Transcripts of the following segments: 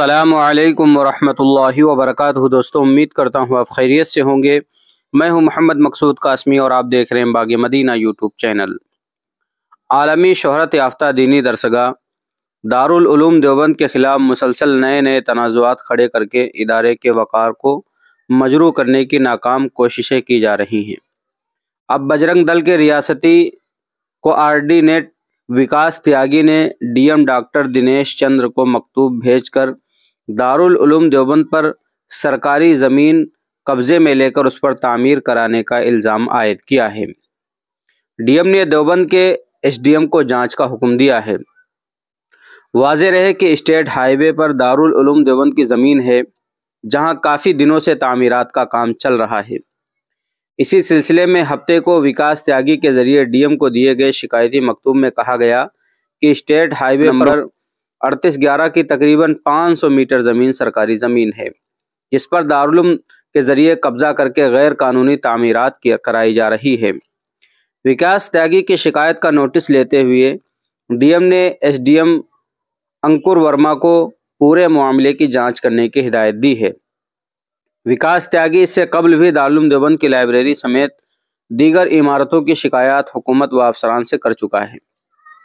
अल्लाम वरहमल वबरक दोस्तों उम्मीद करता हूँ आप खैरियत से होंगे मैं हूँ मोहम्मद मकसूद कासमी और आप देख रहे हैं बाग मदीना यूट्यूब चैनल आलमी शहरत याफ्ता दीनी दरसगा दारूम देवबंद के ख़िलाफ़ मुसलसल नए नए तनाज़ात खड़े करके इदारे के वक़ार को मजरू करने की नाकाम कोशिशें की जा रही हैं अब बजरंग दल के रियासती कोआर्डिनेट विकास त्यागी ने डीएम डॉक्टर दिनेश चंद्र को मकतूब भेजकर दारुल उलूम देवबंद पर सरकारी ज़मीन कब्ज़े में लेकर उस पर तामीर कराने का इल्ज़ाम आयद किया है डीएम ने देवबंद के एसडीएम को जांच का हुक्म दिया है वाज रहे कि स्टेट हाईवे पर दारुल उलूम देवबंद की ज़मीन है जहां काफ़ी दिनों से तामीरात का काम चल रहा है इसी सिलसिले में हफ्ते को विकास त्यागी के जरिए डीएम को दिए गए शिकायती मकतूब में कहा गया कि स्टेट हाईवे नंबर अड़तीस ग्यारह की तकरीबन 500 मीटर ज़मीन सरकारी ज़मीन है जिस पर दारुलम के ज़रिए कब्जा करके गैर कानूनी तमीरत की कराई जा रही है विकास त्यागी की शिकायत का नोटिस लेते हुए डीएम ने एसडीएम अंकुर वर्मा को पूरे मामले की जांच करने की हिदायत दी है विकास त्यागी इससे कबल भी दारुलम देवबंद की लाइब्रेरी समेत दीगर इमारतों की शिकायत हुकूमत व अफसरान से कर चुका है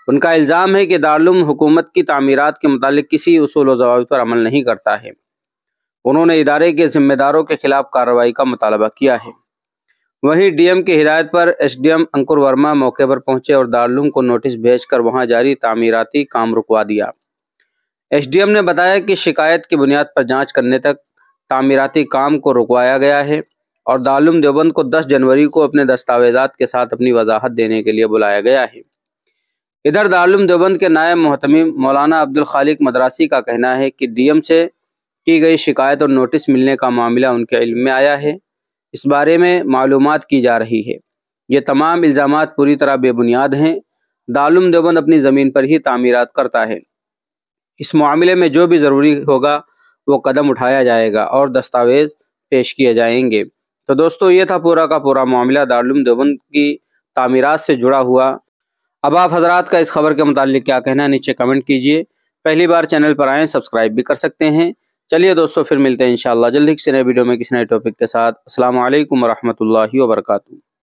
उनका इल्ज़ाम है कि दारुम हुकूमत की तमीरत के मतलब किसी असूल जवाब पर अमल नहीं करता है उन्होंने इदारे के जिम्मेदारों के खिलाफ कार्रवाई का मुतालबा किया है वहीं डीएम की हिदायत पर एसडीएम अंकुर वर्मा मौके पर पहुंचे और दारुम को नोटिस भेजकर वहां जारी तमीराती काम रुकवा दिया एसडीएम ने बताया कि शिकायत की बुनियाद पर जांच करने तक तमीराती काम को रुकवाया गया है और दारुम देवबंद को 10 जनवरी को अपने दस्तावेजात के साथ अपनी वजाहत देने के लिए बुलाया गया है इधर दारुम देवबंद के नायब महतमी मौलाना अब्दुल खालिक मदरासी का कहना है कि डीएम से की गई शिकायत और नोटिस मिलने का मामला उनके इल्म में आया है इस बारे में मालूम की जा रही है ये तमाम इल्ज़ाम पूरी तरह बेबुनियाद हैं दारुम देवबंद अपनी ज़मीन पर ही तमीरत करता है इस मामले में जो भी ज़रूरी होगा वो कदम उठाया जाएगा और दस्तावेज़ पेश किए जाएंगे तो दोस्तों ये था पूरा का पूरा मामला दारुम देवबंद की तमीरत से जुड़ा हुआ अब आप हजरात का इस खबर के मतलब क्या कहना है नीचे कमेंट कीजिए पहली बार चैनल पर आएँ सब्सक्राइब भी कर सकते हैं चलिए दोस्तों फिर मिलते हैं इंशाल्लाह जल्द ही किसी नए वीडियो में किसी नए टॉपिक के साथ असल वरहमल वर्का